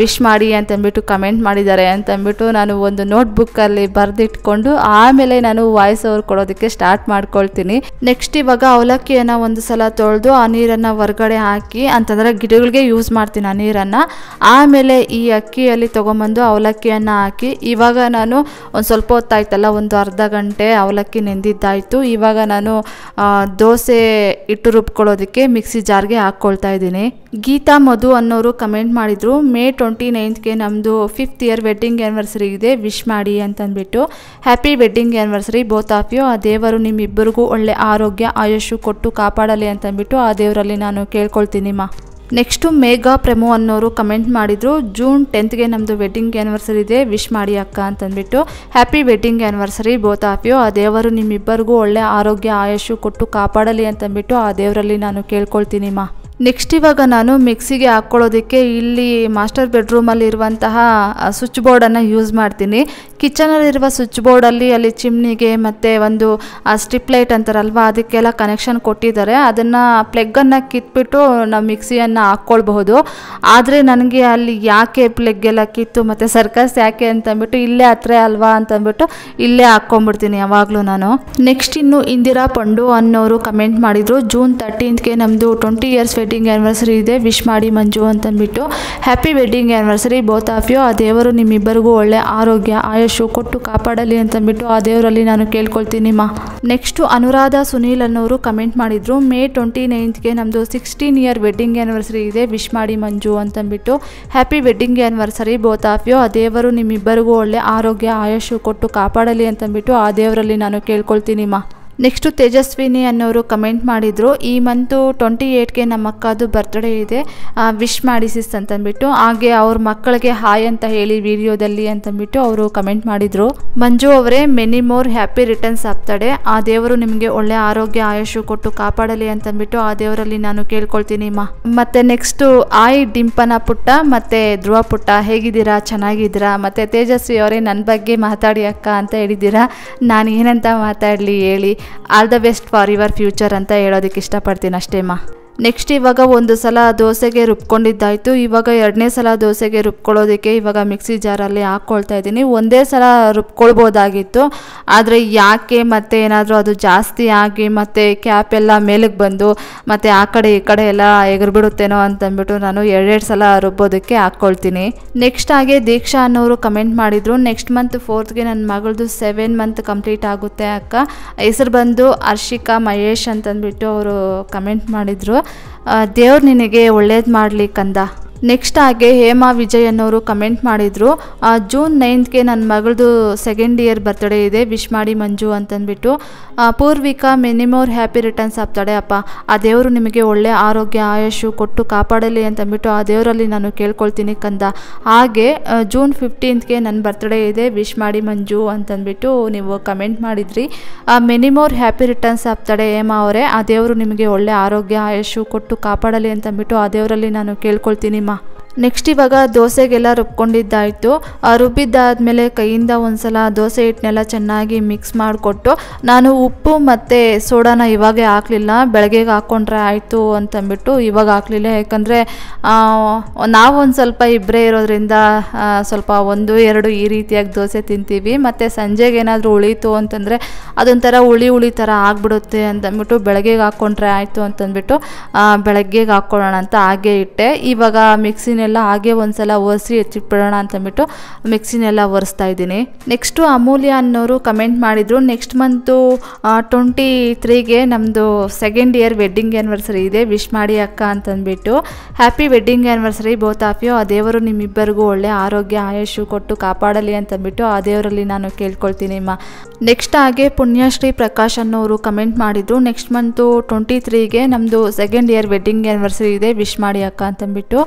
ವಿಶ್ ಮಾಡಿ ಅಂತಂದ್ಬಿಟ್ಟು ಕಮೆಂಟ್ ಮಾಡಿದ್ದಾರೆ ಅಂತಂದ್ಬಿಟ್ಟು ನಾನು ಒಂದು ನೋಟ್ಬುಕ್ಕಲ್ಲಿ ಬರೆದಿಟ್ಕೊಂಡು ಆಮೇಲೆ ನಾನು ವಾಯ್ಸ್ ಓವರ್ ಕೊಡೋದಕ್ಕೆ ಸ್ಟಾರ್ಟ್ ಮಾಡ್ಕೊಳ್ತೀನಿ ನೆಕ್ಸ್ಟ್ ಇವಾಗ ಅವಲಕ್ಕಿಯನ್ನು ಒಂದು ಸಲ ತೊಳೆದು ಆ ನೀರನ್ನು ಹೊರಗಡೆ ಹಾಕಿ ಅಂತಂದರೆ ಗಿಡಗಳಿಗೆ ಯೂಸ್ ಮಾಡ್ತೀನಿ ಆ ನೀರನ್ನು ಆಮೇಲೆ ಈ ಅಕ್ಕಿಯಲ್ಲಿ ತೊಗೊಂಬಂದು ಅವಲಕ್ಕಿಯನ್ನು ಹಾಕಿ ಇವಾಗ ನಾನು ಒಂದು ಸ್ವಲ್ಪ ಹೊತ್ತಾಯ್ತಲ್ಲ ಒಂದು ಅರ್ಧ ಗಂಟೆ ಅವಲಕ್ಕಿ ನೆಂದಿದ್ದಾಯಿತು ಇವಾಗ ನಾನು ದೋಸೆ ಇಟ್ಟು ರುಬ್ಕೊಳ್ಳೋದಕ್ಕೆ ಮಿಕ್ಸಿ ಜಾರ್ಗೆ ಹಾಕ್ಕೊಳ್ತಾ ಇದ್ದೀನಿ ಗೀತಾ ಮಧು ಮಧು ಅನ್ನೋರು ಕಮೆಂಟ್ ಮಾಡಿದರು ಮೇ ಟ್ವೆಂಟಿ ನೈನ್ತ್ಗೆ ನಮ್ಮದು ಫಿಫ್ತ್ ಇಯರ್ ವೆಡ್ಡಿಂಗ್ ಆ್ಯನಿವರ್ಸರಿ ಇದೆ ವಿಶ್ ಮಾಡಿ ಅಂತಂದ್ಬಿಟ್ಟು happy wedding anniversary both of you ಆ ದೇವರು ನಿಮ್ಮಿಬ್ಬರಿಗೂ ಒಳ್ಳೆ ಆರೋಗ್ಯ ಆಯುಷು ಕೊಟ್ಟು ಕಾಪಾಡಲಿ ಅಂತಂದ್ಬಿಟ್ಟು ಆ ದೇವರಲ್ಲಿ ನಾನು ಕೇಳ್ಕೊಳ್ತೀನಿ ಮಾ ನೆಕ್ಸ್ಟು ಮೇಘಾ ಪ್ರೆಮು ಅನ್ನೋರು ಕಮೆಂಟ್ ಮಾಡಿದರು ಜೂನ್ ಟೆಂತ್ಗೆ ನಮ್ಮದು ವೆಡ್ಡಿಂಗ್ ಆ್ಯನಿವರ್ಸರಿ ಇದೆ ವಿಶ್ ಮಾಡಿ ಅಕ್ಕ ಅಂತಂದ್ಬಿಟ್ಟು happy wedding anniversary both of you ಆ ದೇವರು ನಿಮ್ಮಿಬ್ಬರಿಗೂ ಒಳ್ಳೆ ಆರೋಗ್ಯ ಆಯುಷು ಕೊಟ್ಟು ಕಾಪಾಡಲಿ ಅಂತಂದ್ಬಿಟ್ಟು ಆ ದೇವರಲ್ಲಿ ನಾನು ಕೇಳ್ಕೊಳ್ತೀನಿ ಮಾ ನೆಕ್ಸ್ಟ್ ಇವಾಗ ನಾನು ಮಿಕ್ಸಿಗೆ ಹಾಕ್ಕೊಳ್ಳೋದಕ್ಕೆ ಇಲ್ಲಿ ಮಾಸ್ಟರ್ ಬೆಡ್ರೂಮಲ್ಲಿ ಇರುವಂತಹ ಸ್ವಿಚ್ ಬೋರ್ಡನ್ನು ಯೂಸ್ ಮಾಡ್ತೀನಿ ಕಿಚನಲ್ಲಿರುವ ಸ್ವಿಚ್ ಬೋರ್ಡಲ್ಲಿ ಅಲ್ಲಿ ಚಿಮ್ನಿಗೆ ಮತ್ತು ಒಂದು ಸ್ಟ್ರಿಪ್ ಲೈಟ್ ಅಂತಾರಲ್ವ ಅದಕ್ಕೆಲ್ಲ ಕನೆಕ್ಷನ್ ಕೊಟ್ಟಿದ್ದಾರೆ ಅದನ್ನು ಪ್ಲಗ್ಗನ್ನು ಕಿತ್ಬಿಟ್ಟು ನಾವು ಮಿಕ್ಸಿಯನ್ನು ಹಾಕ್ಕೊಳ್ಬಹುದು ಆದರೆ ನನಗೆ ಅಲ್ಲಿ ಯಾಕೆ ಪ್ಲೆಗ್ಗೆಲ್ಲ ಕಿತ್ತು ಮತ್ತು ಸರ್ಕಸ್ ಯಾಕೆ ಅಂತಂದ್ಬಿಟ್ಟು ಇಲ್ಲೇ ಹತ್ರ ಅಲ್ವಾ ಅಂತಂದ್ಬಿಟ್ಟು ಇಲ್ಲೇ ಹಾಕ್ಕೊಂಡ್ಬಿಡ್ತೀನಿ ಯಾವಾಗಲೂ ನಾನು ನೆಕ್ಸ್ಟ್ ಇನ್ನು ಇಂದಿರಾ ಪಂಡು ಅನ್ನೋರು ಕಮೆಂಟ್ ಮಾಡಿದರು ಜೂನ್ ತರ್ಟೀನ್ತ್ಗೆ ನಮ್ಮದು ಟ್ವೆಂಟಿ ಇಯರ್ಸ್ ವೆಡ್ಡಿಂಗ್ ಆ್ಯನಿವರ್ಸರಿ ಇದೆ ವಿಶ್ ಮಾಡಿ ಮಂಜು ಅಂತಂದ್ಬಿಟ್ಟು happy wedding anniversary both of you ಆ ದೇವರು ನಿಮ್ಮಿಬ್ಬರಿಗೂ ಒಳ್ಳೆ ಆರೋಗ್ಯ ಆಯು ಶೂ ಕೊಟ್ಟು ಕಾಪಾಡಲಿ ಅಂತಂದ್ಬಿಟ್ಟು ಆ ದೇವರಲ್ಲಿ ನಾನು ಕೇಳ್ಕೊಳ್ತೀನಿಮ್ಮ ಮಾ ನೆಕ್ಸ್ಟು ಅನುರಾಧ ಸುನೀಲ್ ಅನ್ನೋರು ಕಮೆಂಟ್ ಮಾಡಿದರು ಮೇ ಟ್ವೆಂಟಿ ನೈನ್ತ್ಗೆ ನಮ್ಮದು ಸಿಕ್ಸ್ಟೀನ್ ಇಯರ್ ವೆಡ್ಡಿಂಗ್ ಆ್ಯನಿವರ್ಸರಿ ಇದೆ ವಿಶ್ ಮಾಡಿ ಮಂಜು ಅಂತಂದ್ಬಿಟ್ಟು happy wedding anniversary both of you ಆ ದೇವರು ನಿಮ್ಮಿಬ್ಬರಿಗೂ ಒಳ್ಳೆ ಆರೋಗ್ಯ ಆಯುಷು ಕೊಟ್ಟು ಕಾಪಾಡಲಿ ಅಂತಂದ್ಬಿಟ್ಟು ಆ ದೇವರಲ್ಲಿ ನಾನು ಕೇಳ್ಕೊಳ್ತೀನಿಮ್ಮ ಮಾ ನೆಕ್ಸ್ಟು ತೇಜಸ್ವಿನಿ ಅನ್ನೋರು ಕಮೆಂಟ್ ಮಾಡಿದರು ಈ ಮಂತು ಟ್ವೆಂಟಿ ಏಯ್ಟ್ಗೆ ನಮ್ಮ ಅಕ್ಕದು ಬರ್ತ್ಡೇ ಇದೆ ವಿಶ್ ಮಾಡಿ ಅಂತಂದ್ಬಿಟ್ಟು ಹಾಗೆ ಅವ್ರ ಮಕ್ಕಳಿಗೆ ಹಾಯ್ ಅಂತ ಹೇಳಿ ವಿಡಿಯೋದಲ್ಲಿ ಅಂತಂದ್ಬಿಟ್ಟು ಅವರು ಕಮೆಂಟ್ ಮಾಡಿದರು ಮಂಜು ಅವರೇ ಮೆನಿ ಮೋರ್ ಹ್ಯಾಪಿ ರಿಟರ್ನ್ಸ್ ಆಗ್ತಾಳೆ ಆ ದೇವರು ನಿಮಗೆ ಒಳ್ಳೆ ಆರೋಗ್ಯ ಆಯುಷು ಕೊಟ್ಟು ಕಾಪಾಡಲಿ ಅಂತಂದ್ಬಿಟ್ಟು ಆ ದೇವರಲ್ಲಿ ನಾನು ಕೇಳ್ಕೊಳ್ತೀನಿ ಮಾ ಮತ್ತು ನೆಕ್ಸ್ಟು ಆಯ್ ಡಿಂಪನ ಪುಟ್ಟ ಮತ್ತು ಧ್ರುವ ಪುಟ್ಟ ಹೇಗಿದ್ದೀರಾ ಚೆನ್ನಾಗಿದ್ದೀರಾ ಮತ್ತು ತೇಜಸ್ವಿ ಅವರೇ ನನ್ನ ಬಗ್ಗೆ ಮಾತಾಡಿ ಅಕ್ಕ ಅಂತ ಹೇಳಿದ್ದೀರಾ ನಾನು ಏನಂತ ಮಾತಾಡಲಿ ಹೇಳಿ all the best for your future ಅಂತ ಹೇಳೋದಕ್ಕೆ ಇಷ್ಟಪಡ್ತೀನಿ ಅಷ್ಟೇ ನೆಕ್ಸ್ಟ್ ಇವಾಗ ಒಂದು ಸಲ ದೋಸೆಗೆ ರುಬ್ಕೊಂಡಿದ್ದಾಯಿತು ಇವಾಗ ಎರಡನೇ ಸಲ ದೋಸೆಗೆ ರುಬ್ಕೊಳ್ಳೋದಕ್ಕೆ ಇವಾಗ ಮಿಕ್ಸಿ ಜಾರಲ್ಲಿ ಹಾಕ್ಕೊಳ್ತಾ ಇದ್ದೀನಿ ಒಂದೇ ಸಲ ರುಬ್ಕೊಳ್ಬೋದಾಗಿತ್ತು ಆದರೆ ಯಾಕೆ ಮತ್ತು ಏನಾದರೂ ಅದು ಜಾಸ್ತಿ ಆಗಿ ಮತ್ತು ಕ್ಯಾಪ್ ಎಲ್ಲ ಮೇಲಕ್ಕೆ ಬಂದು ಮತ್ತು ಆ ಕಡೆ ಈ ಕಡೆ ಎಲ್ಲ ಎಗರ್ಬಿಡುತ್ತೇನೋ ಅಂತಂದ್ಬಿಟ್ಟು ನಾನು ಎರಡೆರಡು ಸಲ ರುಬ್ಬೋದಕ್ಕೆ ಹಾಕ್ಕೊಳ್ತೀನಿ ನೆಕ್ಸ್ಟ್ ಹಾಗೆ ದೀಕ್ಷಾ ಅನ್ನೋರು ಕಮೆಂಟ್ ಮಾಡಿದರು ನೆಕ್ಸ್ಟ್ ಮಂತ್ ಫೋರ್ತ್ಗೆ ನನ್ನ ಮಗಳದು ಸೆವೆನ್ ಮಂತ್ ಕಂಪ್ಲೀಟ್ ಆಗುತ್ತೆ ಅಕ್ಕ ಹೆಸರು ಬಂದು ಹರ್ಷಿಕಾ ಮಹೇಶ್ ಅಂತಂದ್ಬಿಟ್ಟು ಅವರು ಕಮೆಂಟ್ ಮಾಡಿದರು ದೇವ್ರು ನಿನಗೆ ಒಳ್ಳೇದು ಮಾಡಲಿ ಕಂದ ನೆಕ್ಸ್ಟ್ ಹಾಗೆ ಹೇಮಾ ವಿಜಯ್ ಅನ್ನೋರು ಕಮೆಂಟ್ ಮಾಡಿದರು ಜೂನ್ ನೈನ್ತ್ಗೆ ನನ್ನ ಮಗಳದು ಸೆಕೆಂಡ್ ಇಯರ್ ಬರ್ತಡೇ ಇದೆ ವಿಶ್ ಮಾಡಿ ಮಂಜು ಅಂತಂದ್ಬಿಟ್ಟು ಪೂರ್ವಿಕಾ ಮಿನಿಮೋರ್ ಹ್ಯಾಪಿ ರಿಟರ್ನ್ಸ್ ಆಗ್ತಾಳೆ ಅಪ್ಪ ಆ ದೇವರು ನಿಮಗೆ ಒಳ್ಳೆ ಆರೋಗ್ಯ ಆಯಸ್ಸು ಕೊಟ್ಟು ಕಾಪಾಡಲಿ ಅಂತಂದ್ಬಿಟ್ಟು ಆ ದೇವರಲ್ಲಿ ನಾನು ಕೇಳ್ಕೊಳ್ತೀನಿ ಕಂದ ಹಾಗೆ ಜೂನ್ ಫಿಫ್ಟೀನ್ತ್ಗೆ ನನ್ನ ಬರ್ತ್ಡೇ ಇದೆ ವಿಶ್ ಮಾಡಿ ಮಂಜು ಅಂತಂದ್ಬಿಟ್ಟು ನೀವು ಕಮೆಂಟ್ ಮಾಡಿದ್ರಿ ಮಿನಿಮೋರ್ ಹ್ಯಾಪಿ ರಿಟರ್ನ್ಸ್ ಆಗ್ತಾಳೆ ಹೇಮಾ ಅವರೇ ಆ ದೇವರು ನಿಮಗೆ ಒಳ್ಳೆ ಆರೋಗ್ಯ ಆಯಸ್ಸು ಕೊಟ್ಟು ಕಾಪಾಡಲಿ ಅಂತಂದ್ಬಿಟ್ಟು ಆ ದೇವರಲ್ಲಿ ನಾನು ಕೇಳ್ಕೊಳ್ತೀನಿ ಮಾ ನೆಕ್ಸ್ಟ್ ಇವಾಗ ದೋಸೆಗೆಲ್ಲ ರುಬ್ಕೊಂಡಿದ್ದಾಯಿತು ರುಬ್ಬಿದ್ದಾದಮೇಲೆ ಕೈಯಿಂದ ಒಂದು ಸಲ ದೋಸೆ ಹಿಟ್ಟನ್ನೆಲ್ಲ ಚೆನ್ನಾಗಿ ಮಿಕ್ಸ್ ಮಾಡಿಕೊಟ್ಟು ನಾನು ಉಪ್ಪು ಮತ್ತು ಸೋಡಾನ ಇವಾಗೇ ಹಾಕಲಿಲ್ಲ ಬೆಳಗ್ಗೆಗೆ ಹಾಕ್ಕೊಂಡ್ರೆ ಆಯಿತು ಅಂತಂದ್ಬಿಟ್ಟು ಇವಾಗ ಹಾಕಲಿಲ್ಲ ಯಾಕಂದರೆ ನಾವು ಒಂದು ಸ್ವಲ್ಪ ಇಬ್ಬರೇ ಇರೋದ್ರಿಂದ ಸ್ವಲ್ಪ ಒಂದು ಎರಡು ಈ ರೀತಿಯಾಗಿ ದೋಸೆ ತಿಂತೀವಿ ಮತ್ತು ಸಂಜೆಗೆ ಏನಾದರೂ ಉಳೀತು ಅಂತಂದರೆ ಅದೊಂಥರ ಹುಳಿ ಹುಳಿ ಥರ ಆಗಿಬಿಡುತ್ತೆ ಅಂತಂದ್ಬಿಟ್ಟು ಬೆಳಗ್ಗೆಗೆ ಹಾಕ್ಕೊಂಡ್ರೆ ಆಯಿತು ಅಂತಂದ್ಬಿಟ್ಟು ಬೆಳಗ್ಗೆಗೆ ಹಾಕ್ಕೊಳ್ಳೋಣ ಅಂತ ಹಾಗೆ ಇಟ್ಟೆ ಇವಾಗ ಮಿಕ್ಸಿನ ಮಿಕ್ಸಿನೆಲ್ಲ ಹಾಗೆ ಒಂದ್ಸಲ ಸಲ ಒರೆಸಿ ಹೆಚ್ಚಿಟ್ಬಿಡೋಣ ಅಂತಂದ್ಬಿಟ್ಟು ಮಿಕ್ಸಿನೆಲ್ಲ ಒರೆಸ್ತಾ ಇದ್ದೀನಿ ನೆಕ್ಸ್ಟು ಅಮೂಲ್ಯ ಅನ್ನೋರು ಕಮೆಂಟ್ ಮಾಡಿದರು ನೆಕ್ಸ್ಟ್ ಮಂತು ಟ್ವೆಂಟಿ ತ್ರೀಗೆ ನಮ್ಮದು ಸೆಕೆಂಡ್ ಇಯರ್ ವೆಡ್ಡಿಂಗ್ ಆ್ಯನಿವರ್ಸರಿ ಇದೆ ವಿಶ್ ಮಾಡಿ ಅಕ್ಕ ಅಂತಂದ್ಬಿಟ್ಟು happy wedding anniversary both of you ಆ ದೇವರು ನಿಮ್ಮಿಬ್ಬರಿಗೂ ಒಳ್ಳೆ ಆರೋಗ್ಯ ಆಯುಷು ಕೊಟ್ಟು ಕಾಪಾಡಲಿ ಅಂತಂದ್ಬಿಟ್ಟು ಆ ದೇವರಲ್ಲಿ ನಾನು ಕೇಳ್ಕೊಳ್ತೀನಿ ಅಮ್ಮ ನೆಕ್ಸ್ಟ್ ಹಾಗೆ ಪುಣ್ಯಶ್ರೀ ಪ್ರಕಾಶ್ ಅನ್ನೋರು ಕಮೆಂಟ್ ಮಾಡಿದರು ನೆಕ್ಸ್ಟ್ ಮಂತು ಟ್ವೆಂಟಿ ತ್ರೀಗೆ ನಮ್ಮದು ಸೆಕೆಂಡ್ ಇಯರ್ ವೆಡ್ಡಿಂಗ್ ಆ್ಯನಿವರ್ಸರಿ ಇದೆ ವಿಶ್ ಮಾಡಿ ಅಕ್ಕ ಅಂತಂದ್ಬಿಟ್ಟು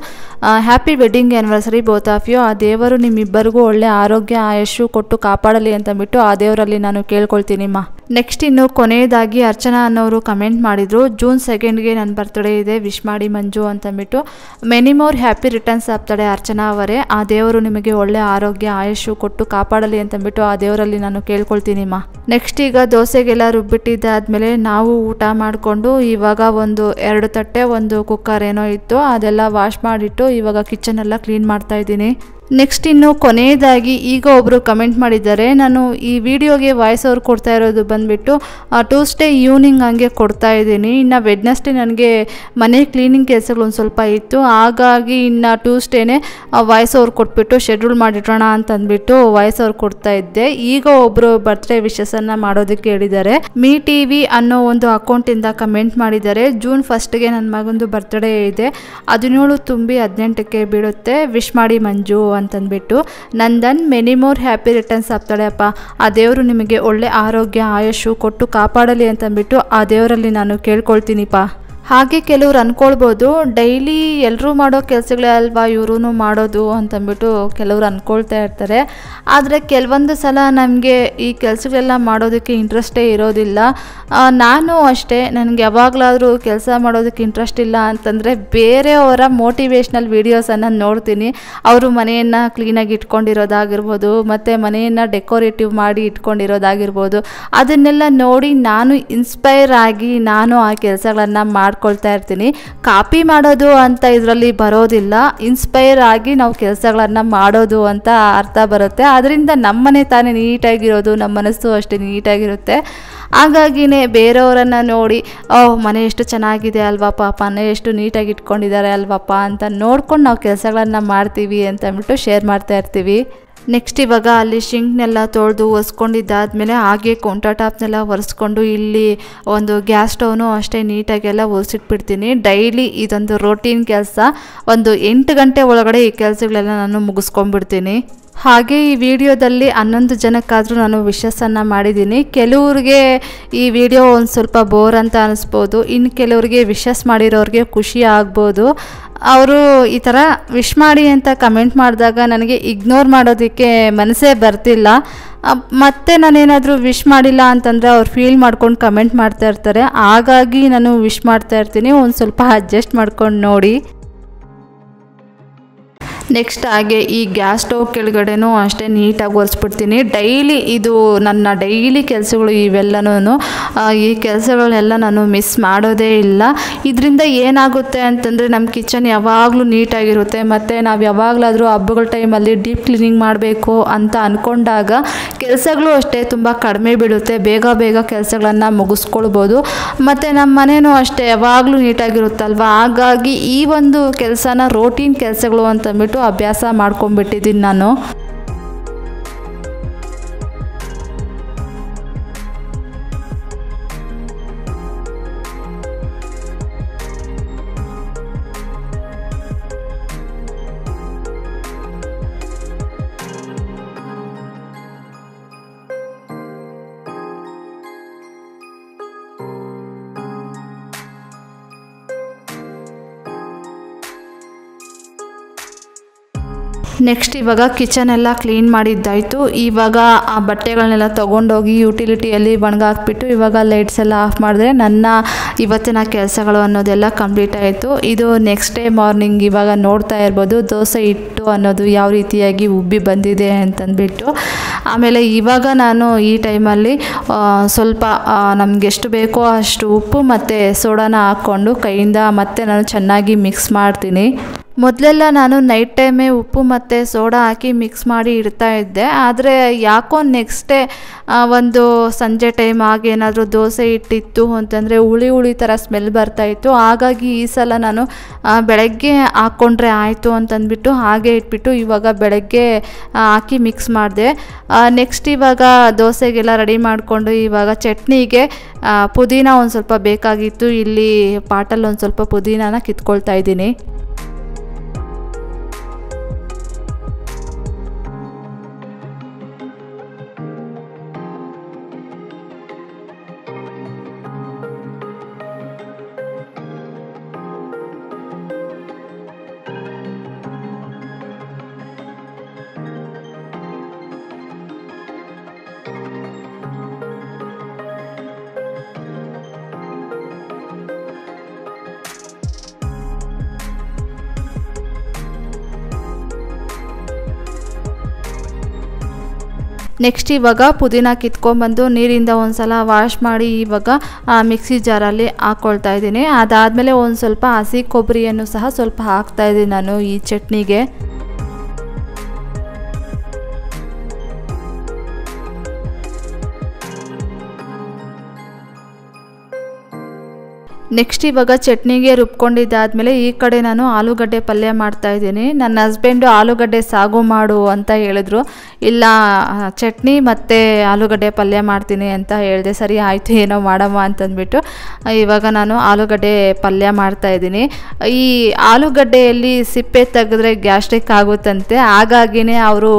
happy wedding anniversary both of you ಆ ದೇವರು ನಿಮ್ಮಿಬ್ಬರಿಗೂ ಒಳ್ಳೆ ಆರೋಗ್ಯ ಆಯಸ್ಸು ಕೊಟ್ಟು ಕಾಪಾಡಲಿ ಅಂತಂದ್ಬಿಟ್ಟು ಆ ದೇವರಲ್ಲಿ ನಾನು ಕೇಳ್ಕೊಳ್ತೀನಿಮ್ಮ ನೆಕ್ಸ್ಟ್ ಇನ್ನು ಕೊನೆಯದಾಗಿ ಅರ್ಚನಾ ಅನ್ನೋರು ಕಮೆಂಟ್ ಮಾಡಿದರು ಜೂನ್ ಸೆಕೆಂಡ್ಗೆ ನನ್ನ ಬರ್ತ್ಡೇ ಇದೆ ವಿಶ್ ಮಾಡಿ ಮಂಜು ಅಂತಂದ್ಬಿಟ್ಟು ಮೆನಿ ಮೋರ್ ಹ್ಯಾಪಿ ರಿಟರ್ನ್ಸ್ ಆಗ್ತಾಳೆ ಅರ್ಚನಾ ಅವರೇ ಆ ದೇವರು ನಿಮಗೆ ಒಳ್ಳೆ ಆರೋಗ್ಯ ಆಯುಷು ಕೊಟ್ಟು ಕಾಪಾಡಲಿ ಅಂತಂದ್ಬಿಟ್ಟು ಆ ದೇವರಲ್ಲಿ ನಾನು ಕೇಳ್ಕೊಳ್ತೀನಿಮ್ಮ ನೆಕ್ಸ್ಟ್ ಈಗ ದೋಸೆಗೆಲ್ಲ ರುಬ್ಬಿಟ್ಟಿದ್ದಾದಮೇಲೆ ನಾವು ಊಟ ಮಾಡಿಕೊಂಡು ಇವಾಗ ಒಂದು ಎರಡು ತಟ್ಟೆ ಒಂದು ಕುಕ್ಕರ್ ಏನೋ ಇತ್ತು ಅದೆಲ್ಲ ವಾಶ್ ಮಾಡಿಟ್ಟು ಇವಾಗ ಕಿಚನ್ ಎಲ್ಲ ಕ್ಲೀನ್ ಮಾಡ್ತಾ ಇದ್ದೀನಿ ನೆಕ್ಸ್ಟ್ ಇನ್ನು ಕೊನೆಯದಾಗಿ ಈಗ ಒಬ್ಬರು ಕಮೆಂಟ್ ಮಾಡಿದ್ದಾರೆ ನಾನು ಈ ವಿಡಿಯೋಗೆ ವಾಯ್ಸ್ ಅವ್ರು ಕೊಡ್ತಾ ಇರೋದು ಬಂದುಬಿಟ್ಟು ಟ್ಯೂಸ್ಡೇ ಈವ್ನಿಂಗ್ ಹಂಗೆ ಕೊಡ್ತಾ ಇದ್ದೀನಿ ಇನ್ನು ವೆಡ್ನೆಸ್ಡೇ ನನಗೆ ಮನೆ ಕ್ಲೀನಿಂಗ್ ಒಂದು ಸ್ವಲ್ಪ ಇತ್ತು ಹಾಗಾಗಿ ಇನ್ನು ಟ್ಯೂಸ್ಡೇನೆ ವಾಯ್ಸ್ ಅವ್ರು ಕೊಟ್ಬಿಟ್ಟು ಶೆಡ್ಯೂಲ್ ಮಾಡಿಡೋಣ ಅಂತ ಅಂದ್ಬಿಟ್ಟು ವಾಯ್ಸ್ ಅವ್ರು ಕೊಡ್ತಾ ಇದ್ದೆ ಈಗ ಒಬ್ಬರು ಬರ್ತ್ಡೇ ವಿಶಸ್ಸನ್ನು ಮಾಡೋದಕ್ಕೆ ಹೇಳಿದ್ದಾರೆ ಮೀ ಟಿ ವಿ ಅನ್ನೋ ಒಂದು ಅಕೌಂಟಿಂದ ಕಮೆಂಟ್ ಮಾಡಿದ್ದಾರೆ ಜೂನ್ ಫಸ್ಟ್ಗೆ ನನ್ನ ಮಗಂದು ಬರ್ತ್ಡೇ ಇದೆ ಹದಿನೇಳು ತುಂಬಿ ಹದಿನೆಂಟಕ್ಕೆ ಬೀಳುತ್ತೆ ವಿಶ್ ಮಾಡಿ ಮಂಜು ಅಂತಂದ್ಬಿಟ್ಟು Nandan many more happy returns ಅಪ್ಪ ಆ ದೇವರು ನಿಮಗೆ ಒಳ್ಳೆ ಆರೋಗ್ಯ ಆಯುಷು ಕೊಟ್ಟು ಕಾಪಾಡಲಿ ಅಂತಂದ್ಬಿಟ್ಟು ಆ ದೇವರಲ್ಲಿ ನಾನು ಕೇಳ್ಕೊಳ್ತೀನಿಪ್ಪ ಹಾಗೆ ಕೆಲವ್ರು ಅಂದ್ಕೊಳ್ಬೋದು ಡೈಲಿ ಎಲ್ಲರೂ ಮಾಡೋ ಕೆಲಸಗಳೇ ಅಲ್ವಾ ಇವರೂ ಮಾಡೋದು ಅಂತಂದ್ಬಿಟ್ಟು ಕೆಲವರು ಅಂದ್ಕೊಳ್ತಾ ಇರ್ತಾರೆ ಆದರೆ ಕೆಲವೊಂದು ಸಲ ನಮಗೆ ಈ ಕೆಲಸಗಳೆಲ್ಲ ಮಾಡೋದಕ್ಕೆ ಇಂಟ್ರೆಸ್ಟೇ ಇರೋದಿಲ್ಲ ನಾನು ಅಷ್ಟೇ ನನಗೆ ಯಾವಾಗಲಾದರೂ ಕೆಲಸ ಮಾಡೋದಕ್ಕೆ ಇಂಟ್ರೆಸ್ಟ್ ಇಲ್ಲ ಅಂತಂದರೆ ಬೇರೆಯವರ ಮೋಟಿವೇಶ್ನಲ್ ವೀಡಿಯೋಸನ್ನು ನೋಡ್ತೀನಿ ಅವರು ಮನೆಯನ್ನು ಕ್ಲೀನಾಗಿ ಇಟ್ಕೊಂಡಿರೋದಾಗಿರ್ಬೋದು ಮತ್ತು ಮನೆಯನ್ನು ಡೆಕೋರೇಟಿವ್ ಮಾಡಿ ಇಟ್ಕೊಂಡಿರೋದಾಗಿರ್ಬೋದು ಅದನ್ನೆಲ್ಲ ನೋಡಿ ನಾನು ಇನ್ಸ್ಪೈರ್ ಆಗಿ ನಾನು ಆ ಕೆಲಸಗಳನ್ನು ಮಾಡ್ತೀನಿ ಮಾಡ್ಕೊಳ್ತಾ ಇರ್ತೀನಿ ಕಾಪಿ ಮಾಡೋದು ಅಂತ ಇದರಲ್ಲಿ ಬರೋದಿಲ್ಲ ಇನ್ಸ್ಪೈರ್ ಆಗಿ ನಾವು ಕೆಲಸಗಳನ್ನು ಮಾಡೋದು ಅಂತ ಅರ್ಥ ಬರುತ್ತೆ ಅದರಿಂದ ನಮ್ಮನೆ ತಾನೇ ನೀಟಾಗಿರೋದು ನಮ್ಮ ಮನಸ್ಸು ಅಷ್ಟೇ ನೀಟಾಗಿರುತ್ತೆ ಹಾಗಾಗಿನೇ ಬೇರೆಯವರನ್ನು ನೋಡಿ ಓಹ್ ಮನೆ ಎಷ್ಟು ಚೆನ್ನಾಗಿದೆ ಪಾಪ ಮನೆ ಎಷ್ಟು ನೀಟಾಗಿ ಇಟ್ಕೊಂಡಿದ್ದಾರೆ ಅಲ್ವಪ್ಪ ಅಂತ ನೋಡ್ಕೊಂಡು ನಾವು ಕೆಲಸಗಳನ್ನು ಮಾಡ್ತೀವಿ ಅಂತ ಅಂದ್ಬಿಟ್ಟು ಶೇರ್ ಮಾಡ್ತಾ ಇರ್ತೀವಿ ನೆಕ್ಸ್ಟ್ ಇವಾಗ ಅಲ್ಲಿ ಶಿಂಕ್ನೆಲ್ಲ ತೊಳೆದು ಒರೆಸ್ಕೊಂಡಿದ್ದಾದಮೇಲೆ ಹಾಗೆ ಕೌಂಟರ್ ಟಾಪ್ನೆಲ್ಲ ಒರೆಸ್ಕೊಂಡು ಇಲ್ಲಿ ಒಂದು ಗ್ಯಾಸ್ ಸ್ಟವ್ನು ಅಷ್ಟೇ ನೀಟಾಗೆಲ್ಲ ಒರೆಸಿಟ್ಬಿಡ್ತೀನಿ ಡೈಲಿ ಇದೊಂದು ರೊಟೀನ್ ಕೆಲಸ ಒಂದು ಎಂಟು ಗಂಟೆ ಒಳಗಡೆ ಈ ಕೆಲಸಗಳೆಲ್ಲ ನಾನು ಮುಗಿಸ್ಕೊಂಡ್ಬಿಡ್ತೀನಿ ಹಾಗೆ ಈ ವಿಡಿಯೋದಲ್ಲಿ ಹನ್ನೊಂದು ಜನಕ್ಕಾದರೂ ನಾನು ವಿಶಸ್ಸನ್ನು ಮಾಡಿದ್ದೀನಿ ಕೆಲವ್ರಿಗೆ ಈ ವಿಡಿಯೋ ಒಂದು ಸ್ವಲ್ಪ ಬೋರ್ ಅಂತ ಅನಿಸ್ಬೋದು ಇನ್ನು ಕೆಲವರಿಗೆ ವಿಶಸ್ ಮಾಡಿರೋರಿಗೆ ಖುಷಿ ಆಗ್ಬೋದು ಅವರು ಈ ಥರ ವಿಶ್ ಮಾಡಿ ಅಂತ ಕಮೆಂಟ್ ಮಾಡಿದಾಗ ನನಗೆ ಇಗ್ನೋರ್ ಮಾಡೋದಕ್ಕೆ ಮನಸ್ಸೇ ಬರ್ತಿಲ್ಲ ಮತ್ತೆ ನಾನೇನಾದರೂ ವಿಶ್ ಮಾಡಿಲ್ಲ ಅಂತಂದರೆ ಅವ್ರು ಫೀಲ್ ಮಾಡ್ಕೊಂಡು ಕಮೆಂಟ್ ಮಾಡ್ತಾ ಇರ್ತಾರೆ ಹಾಗಾಗಿ ನಾನು ವಿಶ್ ಮಾಡ್ತಾ ಇರ್ತೀನಿ ಒಂದು ಸ್ವಲ್ಪ ಅಡ್ಜಸ್ಟ್ ಮಾಡ್ಕೊಂಡು ನೋಡಿ ನೆಕ್ಸ್ಟ್ ಹಾಗೆ ಈ ಗ್ಯಾಸ್ ಸ್ಟವ್ ಕೆಳಗಡೆನೂ ಅಷ್ಟೇ ನೀಟಾಗಿ ಒರೆಸ್ಬಿಡ್ತೀನಿ ಡೈಲಿ ಇದು ನನ್ನ ಡೈಲಿ ಕೆಲಸಗಳು ಇವೆಲ್ಲನೂ ಈ ಕೆಲಸಗಳನ್ನೆಲ್ಲ ನಾನು ಮಿಸ್ ಮಾಡೋದೇ ಇಲ್ಲ ಇದರಿಂದ ಏನಾಗುತ್ತೆ ಅಂತಂದರೆ ನಮ್ಮ ಕಿಚನ್ ಯಾವಾಗಲೂ ನೀಟಾಗಿರುತ್ತೆ ಮತ್ತು ನಾವು ಯಾವಾಗಲಾದರೂ ಹಬ್ಬಗಳ ಟೈಮಲ್ಲಿ ಡೀಪ್ ಕ್ಲೀನಿಂಗ್ ಮಾಡಬೇಕು ಅಂತ ಅಂದ್ಕೊಂಡಾಗ ಕೆಲಸಗಳು ಅಷ್ಟೇ ತುಂಬ ಕಡಿಮೆ ಬೀಳುತ್ತೆ ಬೇಗ ಬೇಗ ಕೆಲಸಗಳನ್ನು ಮುಗಿಸ್ಕೊಳ್ಬೋದು ಮತ್ತು ನಮ್ಮ ಮನೆಯೂ ಅಷ್ಟೇ ಯಾವಾಗಲೂ ನೀಟಾಗಿರುತ್ತಲ್ವ ಹಾಗಾಗಿ ಈ ಒಂದು ಕೆಲಸನ ರೋಟೀನ್ ಕೆಲಸಗಳು ಅಂತಂದ್ಬಿಟ್ಟು ಅಭ್ಯಾಸ ಮಾಡ್ಕೊಂಡ್ಬಿಟ್ಟಿದ್ದೀನಿ ನಾನು ನೆಕ್ಸ್ಟ್ ಇವಾಗ ಕಿಚನ್ ಎಲ್ಲ ಕ್ಲೀನ್ ಮಾಡಿದ್ದಾಯಿತು ಇವಾಗ ಆ ಬಟ್ಟೆಗಳನ್ನೆಲ್ಲ ತೊಗೊಂಡೋಗಿ ಯುಟಿಲಿಟಿಯಲ್ಲಿ ಒಣಗಾಕ್ಬಿಟ್ಟು ಇವಾಗ ಲೈಟ್ಸ್ ಎಲ್ಲ ಆಫ್ ಮಾಡಿದ್ರೆ ನನ್ನ ಇವತ್ತಿನ ಕೆಲಸಗಳು ಅನ್ನೋದೆಲ್ಲ ಕಂಪ್ಲೀಟ್ ಆಯಿತು ಇದು ನೆಕ್ಸ್ಟ್ ಡೇ ಮಾರ್ನಿಂಗ್ ಇವಾಗ ನೋಡ್ತಾ ಇರ್ಬೋದು ದೋಸೆ ಹಿಟ್ಟು ಅನ್ನೋದು ಯಾವ ರೀತಿಯಾಗಿ ಉಬ್ಬಿ ಬಂದಿದೆ ಅಂತಂದ್ಬಿಟ್ಟು ಆಮೇಲೆ ಇವಾಗ ನಾನು ಈ ಟೈಮಲ್ಲಿ ಸ್ವಲ್ಪ ನಮಗೆಷ್ಟು ಬೇಕೋ ಅಷ್ಟು ಉಪ್ಪು ಮತ್ತು ಸೋಡಾನ ಹಾಕ್ಕೊಂಡು ಕೈಯಿಂದ ಮತ್ತೆ ನಾನು ಚೆನ್ನಾಗಿ ಮಿಕ್ಸ್ ಮಾಡ್ತೀನಿ ಮೊದಲೆಲ್ಲ ನಾನು ನೈಟ್ ಟೈಮೇ ಉಪ್ಪು ಮತ್ತು ಸೋಡಾ ಹಾಕಿ ಮಿಕ್ಸ್ ಮಾಡಿ ಇಡ್ತಾ ಇದ್ದೆ ಆದರೆ ಯಾಕೋ ನೆಕ್ಸ್ಟ್ ಡೇ ಒಂದು ಸಂಜೆ ಟೈಮ್ ಆಗೇನಾದರೂ ದೋಸೆ ಇಟ್ಟಿತ್ತು ಅಂತಂದರೆ ಹುಳಿ ಹುಳಿ ಥರ ಸ್ಮೆಲ್ ಬರ್ತಾಯಿತ್ತು ಹಾಗಾಗಿ ಈ ಸಲ ನಾನು ಬೆಳಗ್ಗೆ ಹಾಕ್ಕೊಂಡ್ರೆ ಆಯಿತು ಅಂತಂದ್ಬಿಟ್ಟು ಹಾಗೆ ಇಟ್ಬಿಟ್ಟು ಇವಾಗ ಬೆಳಗ್ಗೆ ಹಾಕಿ ಮಿಕ್ಸ್ ಮಾಡಿದೆ ನೆಕ್ಸ್ಟ್ ಇವಾಗ ದೋಸೆಗೆಲ್ಲ ರೆಡಿ ಮಾಡಿಕೊಂಡು ಇವಾಗ ಚಟ್ನಿಗೆ ಪುದೀನ ಒಂದು ಸ್ವಲ್ಪ ಬೇಕಾಗಿತ್ತು ಇಲ್ಲಿ ಪಾಟಲ್ಲಿ ಒಂದು ಸ್ವಲ್ಪ ಪುದೀನಾನ ಕಿತ್ಕೊಳ್ತಾ ಇದ್ದೀನಿ ನೆಕ್ಸ್ಟ್ ಇವಾಗ ಪುದೀನ ಕಿತ್ಕೊಂಡ್ಬಂದು ನೀರಿಂದ ಒಂದು ಸಲ ವಾಶ್ ಮಾಡಿ ಇವಾಗ ಮಿಕ್ಸಿ ಜಾರಲ್ಲಿ ಹಾಕ್ಕೊಳ್ತಾ ಇದ್ದೀನಿ ಅದಾದಮೇಲೆ ಒಂದು ಸ್ವಲ್ಪ ಹಸಿ ಕೊಬ್ಬರಿಯನ್ನು ಸಹ ಸ್ವಲ್ಪ ಹಾಕ್ತಾಯಿದ್ದೀನಿ ನಾನು ಈ ಚಟ್ನಿಗೆ ನೆಕ್ಸ್ಟ್ ಇವಾಗ ಚಟ್ನಿಗೆ ರುಬ್ಕೊಂಡಿದ್ದಾದಮೇಲೆ ಈ ಕಡೆ ನಾನು ಆಲೂಗಡ್ಡೆ ಪಲ್ಯ ಮಾಡ್ತಾ ಇದ್ದೀನಿ ನನ್ನ ಹಸ್ಬೆಂಡು ಆಲೂಗಡ್ಡೆ ಸಾಗು ಮಾಡು ಅಂತ ಹೇಳಿದ್ರು ಇಲ್ಲ ಚಟ್ನಿ ಮತ್ತು ಆಲೂಗಡ್ಡೆ ಪಲ್ಯ ಮಾಡ್ತೀನಿ ಅಂತ ಹೇಳಿದೆ ಸರಿ ಆಯಿತು ಏನೋ ಮಾಡಮ್ಮ ಅಂತಂದ್ಬಿಟ್ಟು ಇವಾಗ ನಾನು ಆಲೂಗಡ್ಡೆ ಪಲ್ಯ ಮಾಡ್ತಾಯಿದ್ದೀನಿ ಈ ಆಲೂಗಡ್ಡೆಯಲ್ಲಿ ಸಿಪ್ಪೆ ತೆಗೆದ್ರೆ ಗ್ಯಾಸ್ಟ್ರಿಕ್ ಆಗುತ್ತಂತೆ ಹಾಗಾಗಿನೇ ಅವರು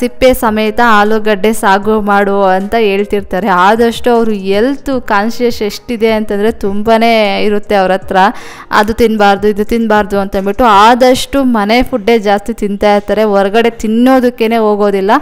ಸಿಪ್ಪೆ ಸಮೇತ ಆಲೂಗಡ್ಡೆ ಸಾಗು ಮಾಡು ಅಂತ ಹೇಳ್ತಿರ್ತಾರೆ ಆದಷ್ಟು ಅವರು ಎಲ್ತು ಕಾನ್ಶಿಯಸ್ ಎಷ್ಟಿದೆ ಅಂತಂದರೆ ತುಂಬಾ ಇರುತ್ತೆ ಅವ್ರ ಹತ್ರ ಅದು ತಿನ್ನಬಾರ್ದು ಇದು ತಿನ್ನಬಾರ್ದು ಅಂತಂದ್ಬಿಟ್ಟು ಆದಷ್ಟು ಮನೆ ಫುಡ್ಡೇ ಜಾಸ್ತಿ ತಿಂತಾ ಇರ್ತಾರೆ ಹೊರಗಡೆ ತಿನ್ನೋದಕ್ಕೇ ಹೋಗೋದಿಲ್ಲ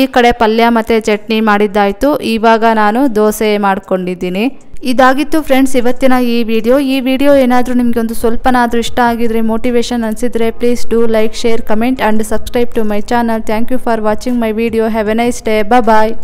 ಈ ಕಡೆ ಪಲ್ಯ ಮತ್ತು ಚಟ್ನಿ ಮಾಡಿದ್ದಾಯಿತು ಇವಾಗ ನಾನು ದೋಸೆ ಮಾಡ್ಕೊಂಡಿದ್ದೀನಿ ಇದಾಗಿತ್ತು ಫ್ರೆಂಡ್ಸ್ ಇವತ್ತಿನ ಈ ವಿಡಿಯೋ ಈ ವಿಡಿಯೋ ಏನಾದರೂ ಒಂದು ಸ್ವಲ್ಪನಾದರೂ ಇಷ್ಟ ಆಗಿದ್ರೆ ಮೋಟಿವೇಶನ್ ಅನಿಸಿದರೆ please do like share comment and subscribe to my channel thank you for watching my video have a nice day bye